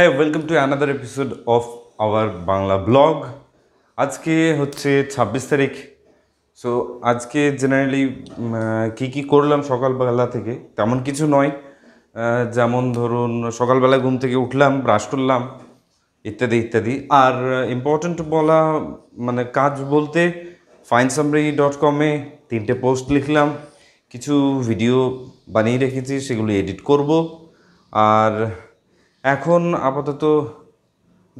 হ্যাঁ welcome to another episode of our Bangla blog আজকে হচ্ছে ছাব্বিশ তারিখ সো আজকে জেনারেলি কি কি করলাম সকালবেলা থেকে তেমন কিছু নয় যেমন ধরুন সকালবেলা ঘুম থেকে উঠলাম ব্রাশ করলাম ইত্যাদি ইত্যাদি আর ইম্পর্ট্যান্ট বলা মানে কাজ বলতে ফাইনসামরি ডট কমে তিনটে পোস্ট লিখলাম কিছু ভিডিও বানিয়ে রেখেছি সেগুলি এডিট করব আর এখন আপাতত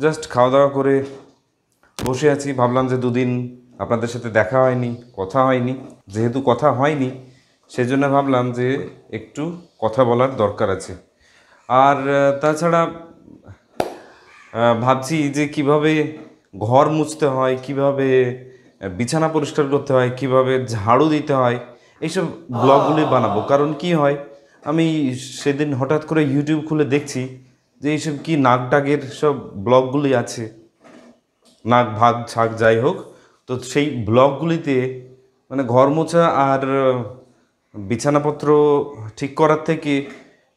জাস্ট খাওয়া দাওয়া করে বসে আছি ভাবলাম যে দুদিন আপনাদের সাথে দেখা হয়নি কথা হয়নি যেহেতু কথা হয়নি সেজন্য ভাবলাম যে একটু কথা বলার দরকার আছে আর তাছাড়া ভাবছি যে কিভাবে ঘর মুছতে হয় কিভাবে বিছানা পরিষ্কার করতে হয় কিভাবে ঝাড়ু দিতে হয় এইসব ব্লগগুলি বানাবো কারণ কি হয় আমি সেদিন হঠাৎ করে ইউটিউব খুলে দেখছি যে এইসব কি নাক ডাকের সব ব্লগগুলি আছে নাক ভাগ ছাক যাই হোক তো সেই ব্লগগুলিতে মানে ঘর মোছা আর বিছানাপত্র ঠিক করার থেকে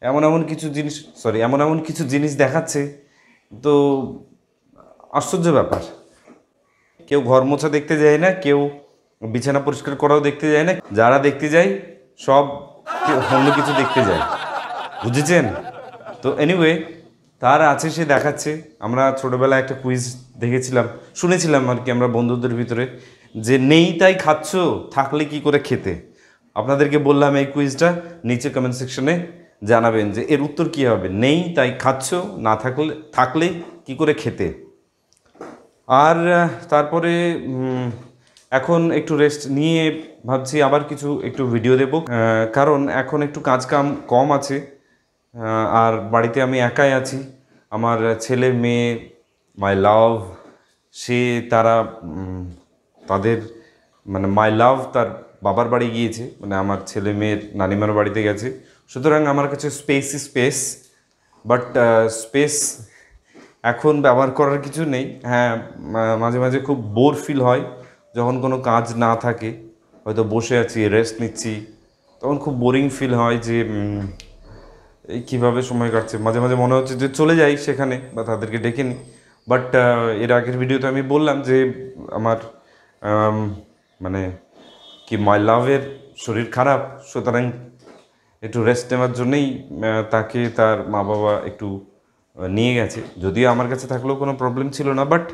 এমন এমন কিছু জিনিস সরি এমন এমন কিছু জিনিস দেখাচ্ছে তো আশ্চর্য ব্যাপার কেউ ঘর মোছা দেখতে যায় না কেউ বিছানা পরিষ্কার করাও দেখতে যায় না যারা দেখতে যায় সব অন্য কিছু দেখতে যায় বুঝেছেন তো এনিওয়ে তার আছে সে দেখাচ্ছে আমরা ছোটোবেলায় একটা কুইজ দেখেছিলাম শুনেছিলাম আর কি আমরা বন্ধুদের ভিতরে যে নেই তাই খাচ্ছ থাকলে কি করে খেতে আপনাদেরকে বললাম এই কুইজটা নিচে কমেন্ট সেকশনে জানাবেন যে এর উত্তর কী হবে নেই তাই খাচ্ছ না থাকলে থাকলে কি করে খেতে আর তারপরে এখন একটু রেস্ট নিয়ে ভাবছি আবার কিছু একটু ভিডিও দেব কারণ এখন একটু কাজ কাম কম আছে আর বাড়িতে আমি একাই আছি আমার ছেলে মেয়ে মাই লাভ সে তারা তাদের মানে মাই লাভ তার বাবার বাড়ি গিয়েছে মানে আমার ছেলে মেয়ের নানিমার বাড়িতে গেছে সুতরাং আমার কাছে স্পেস স্পেস বাট স্পেস এখন ব্যবহার করার কিছু নেই হ্যাঁ মাঝে মাঝে খুব বোর ফিল হয় যখন কোনো কাজ না থাকে হয়তো বসে আছি রেস্ট নিচ্ছি তখন খুব বোরিং ফিল হয় যে এই কীভাবে সময় কাটছে মাঝে মাঝে মনে হচ্ছে যে চলে যাই সেখানে বা তাদেরকে ডেকে নিই বাট এর আগের ভিডিওতে আমি বললাম যে আমার মানে কি মাই লাভের শরীর খারাপ সুতরাং একটু রেস্ট নেওয়ার জন্যেই তাকে তার মা বাবা একটু নিয়ে গেছে যদিও আমার কাছে থাকলেও কোনো প্রবলেম ছিল না বাট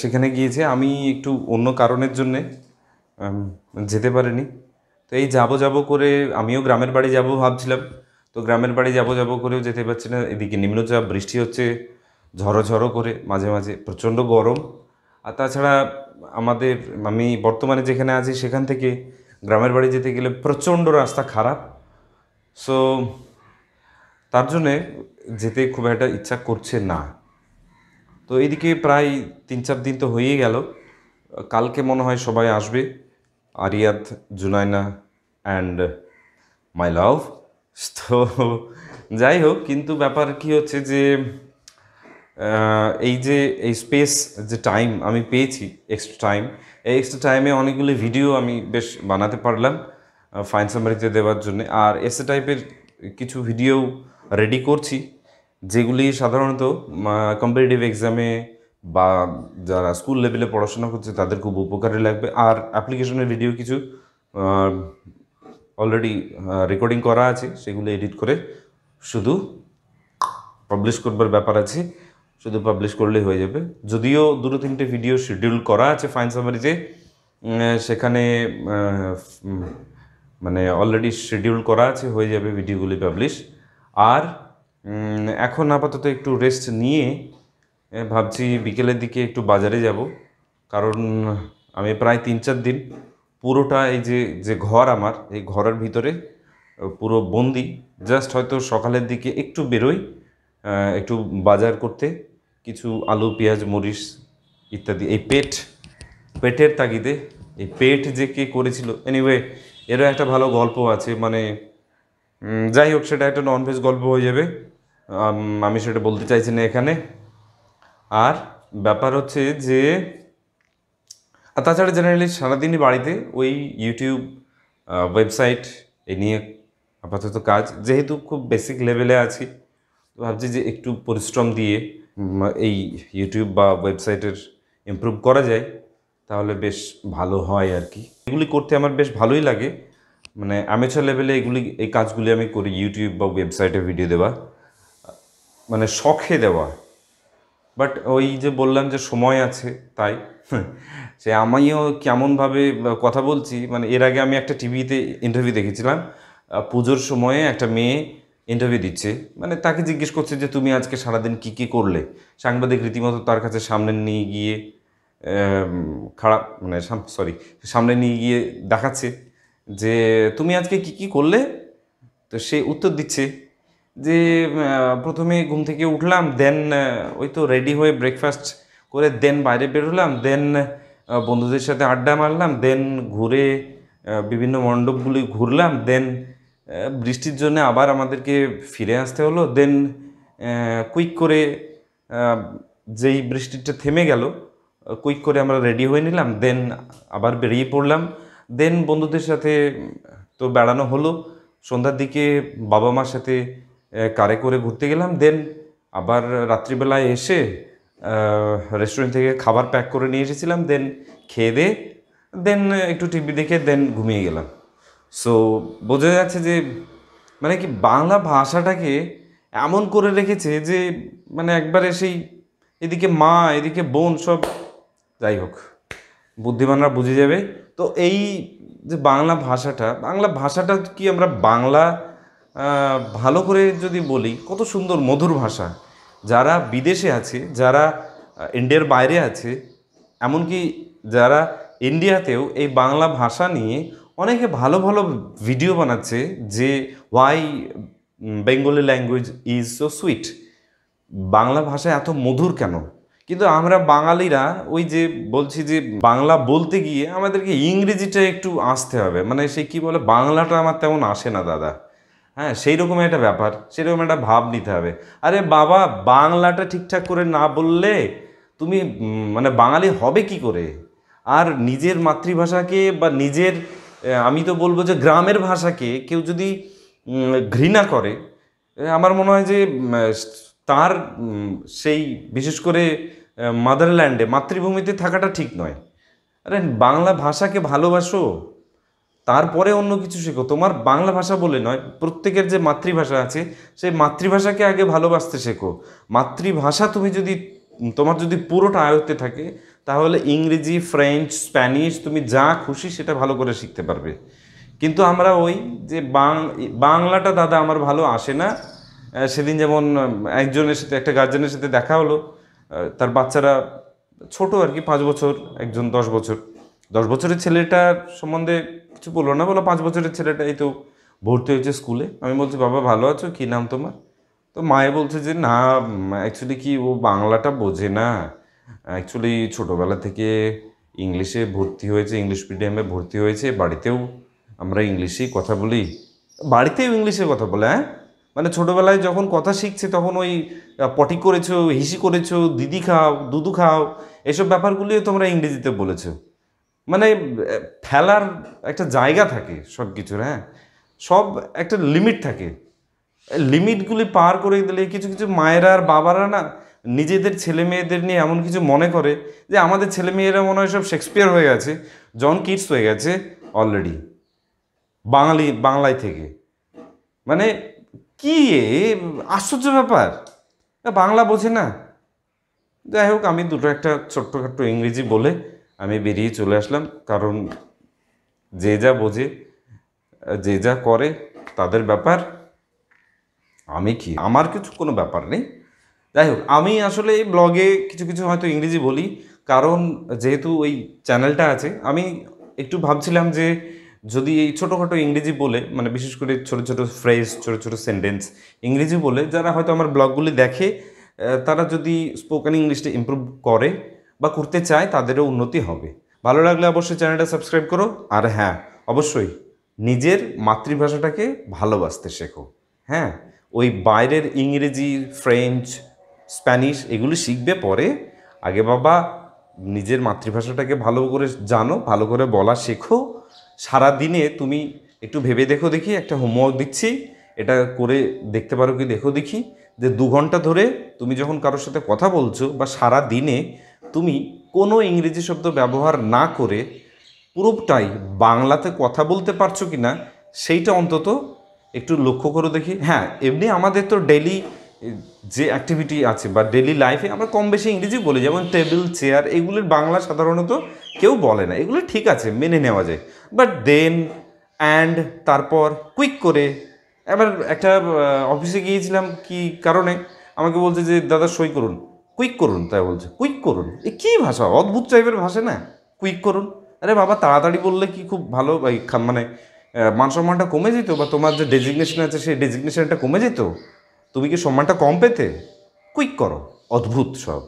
সেখানে গিয়েছে আমি একটু অন্য কারণের জন্যে যেতে পারিনি তো এই যাবো যাবো করে আমিও গ্রামের বাড়ি যাব ভাবছিলাম তো গ্রামের বাড়ি যাবো যাবো করেও যেতে পারছি না এদিকে নিম্নচাপ বৃষ্টি হচ্ছে ঝড়ো ঝড়ো করে মাঝে মাঝে প্রচণ্ড গরম আর তাছাড়া আমাদের আমি বর্তমানে যেখানে আছি সেখান থেকে গ্রামের বাড়ি যেতে গেলে প্রচণ্ড রাস্তা খারাপ সো তার জন্যে যেতে খুব একটা ইচ্ছা করছে না তো এদিকে প্রায় তিন চার দিন তো হয়েই গেল কালকে মনে হয় সবাই আসবে আরিয়াত জুনাইনা অ্যান্ড মাই লাভ তো যাই হোক কিন্তু ব্যাপার কি হচ্ছে যে এই যে এই স্পেস যে টাইম আমি পেয়েছি এক্সট্রা টাইম এই এক্সট্রা টাইমে অনেকগুলি ভিডিও আমি বেশ বানাতে পারলাম ফাইন সামারিতে দেওয়ার জন্য আর এসে টাইপের কিছু ভিডিও রেডি করছি যেগুলি সাধারণত কম্পিটিটিভ এক্সামে বা যারা স্কুল লেভেলে পড়াশোনা করছে তাদের খুব উপকারে লাগবে আর অ্যাপ্লিকেশনের ভিডিও কিছু অলরেডি রেকর্ডিং করা আছে সেগুলো এডিট করে শুধু পাবলিশ করবার ব্যাপার আছে শুধু পাবলিশ করলেই হয়ে যাবে যদিও দুটো তিনটে ভিডিও শিডিউল করা আছে ফাইন সামারিতে সেখানে মানে অলরেডি শিডিউল করা আছে হয়ে যাবে ভিডিওগুলি পাবলিশ আর এখন আপাতত একটু রেস্ট নিয়ে হ্যাঁ, ভাবছি বিকেলের দিকে একটু বাজারে যাব কারণ আমি প্রায় তিন চার দিন পুরোটা এই যে যে ঘর আমার এই ঘরের ভিতরে পুরো বন্দি জাস্ট হয়তো সকালের দিকে একটু বেরোই একটু বাজার করতে কিছু আলু পেঁয়াজ মরিচ ইত্যাদি এই পেট পেটের তাগিদে এই পেট যে কে করেছিল এনিওয়ে এরও একটা ভালো গল্প আছে মানে যাই হোক সেটা একটা ননভেজ গল্প হয়ে যাবে আমি সেটা বলতে চাইছি না এখানে আর ব্যাপার হচ্ছে যে আর তাছাড়া জেনারেলি সারাদিনই বাড়িতে ওই ইউটিউব ওয়েবসাইট এ নিয়ে আপাতত কাজ যেহেতু খুব বেসিক লেভেলে আছি তো ভাবছি যে একটু পরিশ্রম দিয়ে এই ইউটিউব বা ওয়েবসাইটের ইম্প্রুভ করা যায় তাহলে বেশ ভালো হয় আর কি এগুলি করতে আমার বেশ ভালোই লাগে মানে অ্যামেচার লেভেলে এগুলি এই কাজগুলি আমি করি ইউটিউব বা ওয়েবসাইটে ভিডিও দেওয়া মানে শখে দেওয়া বাট ওই যে বললাম যে সময় আছে তাই সে আমিও কেমনভাবে কথা বলছি মানে এর আগে আমি একটা টিভিতে ইন্টারভিউ দেখেছিলাম পুজোর সময়ে একটা মেয়ে ইন্টারভিউ দিচ্ছে মানে তাকে জিজ্ঞেস করছে যে তুমি আজকে সারাদিন কি কি করলে সাংবাদিক রীতিমতো তার কাছে সামনে নিয়ে গিয়ে খারাপ মানে সরি সামনে নিয়ে গিয়ে দেখাচ্ছে যে তুমি আজকে কি কি করলে তো সে উত্তর দিচ্ছে যে প্রথমে ঘুম থেকে উঠলাম দেন ওই তো রেডি হয়ে ব্রেকফাস্ট করে দেন বাইরে বেরোলাম দেন বন্ধুদের সাথে আড্ডা মারলাম দেন ঘুরে বিভিন্ন মণ্ডপগুলি ঘুরলাম দেন বৃষ্টির জন্য আবার আমাদেরকে ফিরে আসতে হলো দেন কুইক করে যেই বৃষ্টিটা থেমে গেল কুইক করে আমরা রেডি হয়ে নিলাম দেন আবার বেরিয়ে পড়লাম দেন বন্ধুদের সাথে তো বেড়ানো হলো সন্ধ্যার দিকে বাবা মার সাথে কারে করে ঘুরতে গেলাম দেন আবার রাত্রিবেলায় এসে রেস্টুরেন্ট থেকে খাবার প্যাক করে নিয়ে এসেছিলাম দেন খেয়ে দিয়ে দেন একটু টিভি দেখে দেন ঘুমিয়ে গেলাম সো বোঝা যাচ্ছে যে মানে কি বাংলা ভাষাটাকে এমন করে রেখেছে যে মানে একবারে সেই এদিকে মা এদিকে বোন সব যাই হোক বুদ্ধিমানরা বুঝে যাবে তো এই যে বাংলা ভাষাটা বাংলা ভাষাটা কি আমরা বাংলা ভালো করে যদি বলি কত সুন্দর মধুর ভাষা যারা বিদেশে আছে যারা ইন্ডিয়ার বাইরে আছে এমনকি যারা ইন্ডিয়াতেও এই বাংলা ভাষা নিয়ে অনেকে ভালো ভালো ভিডিও বানাচ্ছে যে why Bengali language is so sweet Bangla ভাষা এত মধুর কেন কিন্তু আমরা বাঙালিরা ওই যে বলছি যে বাংলা বলতে গিয়ে আমাদেরকে ইংরেজিটা একটু আসতে হবে মানে সে কি বলে বাংলাটা আমার তেমন আসে না দাদা হ্যাঁ সেই রকম একটা ব্যাপার সেরকম একটা ভাব নিতে হবে আরে বাবা বাংলাটা ঠিকঠাক করে না বললে তুমি মানে বাঙালি হবে কি করে আর নিজের মাতৃভাষাকে বা নিজের আমি তো বলবো যে গ্রামের ভাষাকে কেউ যদি ঘৃণা করে আমার মনে হয় যে তার সেই বিশেষ করে মাদারল্যান্ডে মাতৃভূমিতে থাকাটা ঠিক নয় আরে বাংলা ভাষাকে ভালোবাসো তারপরে অন্য কিছু শেখো তোমার বাংলা ভাষা বলে নয় প্রত্যেকের যে মাতৃভাষা আছে সেই মাতৃভাষাকে আগে ভালোবাসতে শেখো মাতৃভাষা তুমি যদি তোমার যদি পুরোটা আয়ত্তে থাকে তাহলে ইংরেজি ফ্রেঞ্চ স্প্যানিশ তুমি যা খুশি সেটা ভালো করে শিখতে পারবে কিন্তু আমরা ওই যে বাংলাটা দাদা আমার ভালো আসে না সেদিন যেমন একজনের সাথে একটা গার্জেনের সাথে দেখা হলো তার বাচ্চারা ছোট আর কি পাঁচ বছর একজন দশ বছর দশ বছরের ছেলেটার সম্বন্ধে কিছু বললো না বলো পাঁচ বছরের ছেলেটা এই তো ভর্তি হয়েছে স্কুলে আমি বলছি বাবা ভালো আছো কী নাম তোমার তো মায়ে বলছে যে না অ্যাকচুয়ালি কি ও বাংলাটা বোঝে না অ্যাকচুয়ালি ছোটোবেলা থেকে ইংলিশে ভর্তি হয়েছে ইংলিশ মিডিয়ামে ভর্তি হয়েছে বাড়িতেও আমরা ইংলিশেই কথা বলি বাড়িতেও ইংলিশে কথা বলে হ্যাঁ মানে ছোটোবেলায় যখন কথা শিখছে তখন ওই পটি করেছো হিসি করেছো দিদি খাও দুদু খাও এসব ব্যাপারগুলিও তোমরা ইংরেজিতে বলেছো মানে ফেলার একটা জায়গা থাকে সব কিছুর হ্যাঁ সব একটা লিমিট থাকে লিমিটগুলি পার করে দিলে কিছু কিছু মায়েরা আর বাবারা না নিজেদের ছেলে মেয়েদের নিয়ে এমন কিছু মনে করে যে আমাদের ছেলে মেয়েরা মনে হয় সব শেক্সপিয়ার হয়ে গেছে জন কিটস হয়ে গেছে অলরেডি বাঙালি বাংলায় থেকে মানে কি আশ্চর্য ব্যাপার বাংলা বোঝে না যাই হোক আমি দুটো একটা খাট্ট ইংরেজি বলে আমি বেরিয়ে চলে আসলাম কারণ যে যা বোঝে যে যা করে তাদের ব্যাপার আমি কি আমার কিছু কোনো ব্যাপার নেই যাই হোক আমি আসলে এই ব্লগে কিছু কিছু হয়তো ইংরেজি বলি কারণ যেহেতু ওই চ্যানেলটা আছে আমি একটু ভাবছিলাম যে যদি এই ছোটোখাটো ইংরেজি বলে মানে বিশেষ করে ছোট ছোট ফ্রেজ ছোট ছোট সেন্টেন্স ইংরেজি বলে যারা হয়তো আমার ব্লগগুলি দেখে তারা যদি স্পোকেন ইংলিশটা ইম্প্রুভ করে বা করতে চায় তাদেরও উন্নতি হবে ভালো লাগলে অবশ্যই চ্যানেলটা সাবস্ক্রাইব করো আর হ্যাঁ অবশ্যই নিজের মাতৃভাষাটাকে ভালোবাসতে শেখো হ্যাঁ ওই বাইরের ইংরেজি ফ্রেঞ্চ স্প্যানিশ এগুলি শিখবে পরে আগে বাবা নিজের মাতৃভাষাটাকে ভালো করে জানো ভালো করে বলা শেখো সারা দিনে তুমি একটু ভেবে দেখো দেখি একটা হোমওয়ার্ক দিচ্ছি এটা করে দেখতে পারো কি দেখো দেখি যে দু ঘন্টা ধরে তুমি যখন কারোর সাথে কথা বলছো বা সারা দিনে তুমি কোনো ইংরেজি শব্দ ব্যবহার না করে পুরোটাই বাংলাতে কথা বলতে পারছো কি না সেইটা অন্তত একটু লক্ষ্য করে দেখি হ্যাঁ এমনি আমাদের তো ডেলি যে অ্যাক্টিভিটি আছে বা ডেলি লাইফে আমরা কম বেশি ইংরেজি বলি যেমন টেবিল চেয়ার এগুলির বাংলা সাধারণত কেউ বলে না এগুলো ঠিক আছে মেনে নেওয়া যায় বাট দেন অ্যান্ড তারপর কুইক করে এবার একটা অফিসে গিয়েছিলাম কি কারণে আমাকে বলছে যে দাদা সই করুন কুইক করুন তাই বলছে কুইক করুন এ কী ভাষা অদ্ভুত টাইপের ভাষা না কুইক করুন আরে বাবা তাড়াতাড়ি বললে কি খুব ভালো মানে মান সম্মানটা কমে যেত বা তোমার যে ডেজিগনেশন আছে সেই ডেজিগনেশনটা কমে যেত তুমি কি সম্মানটা কম পেতে কুইক করো অদ্ভুত সব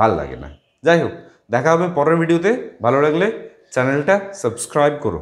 ভাল লাগে না যাই হোক দেখা হবে পরের ভিডিওতে ভালো লাগলে চ্যানেলটা সাবস্ক্রাইব করো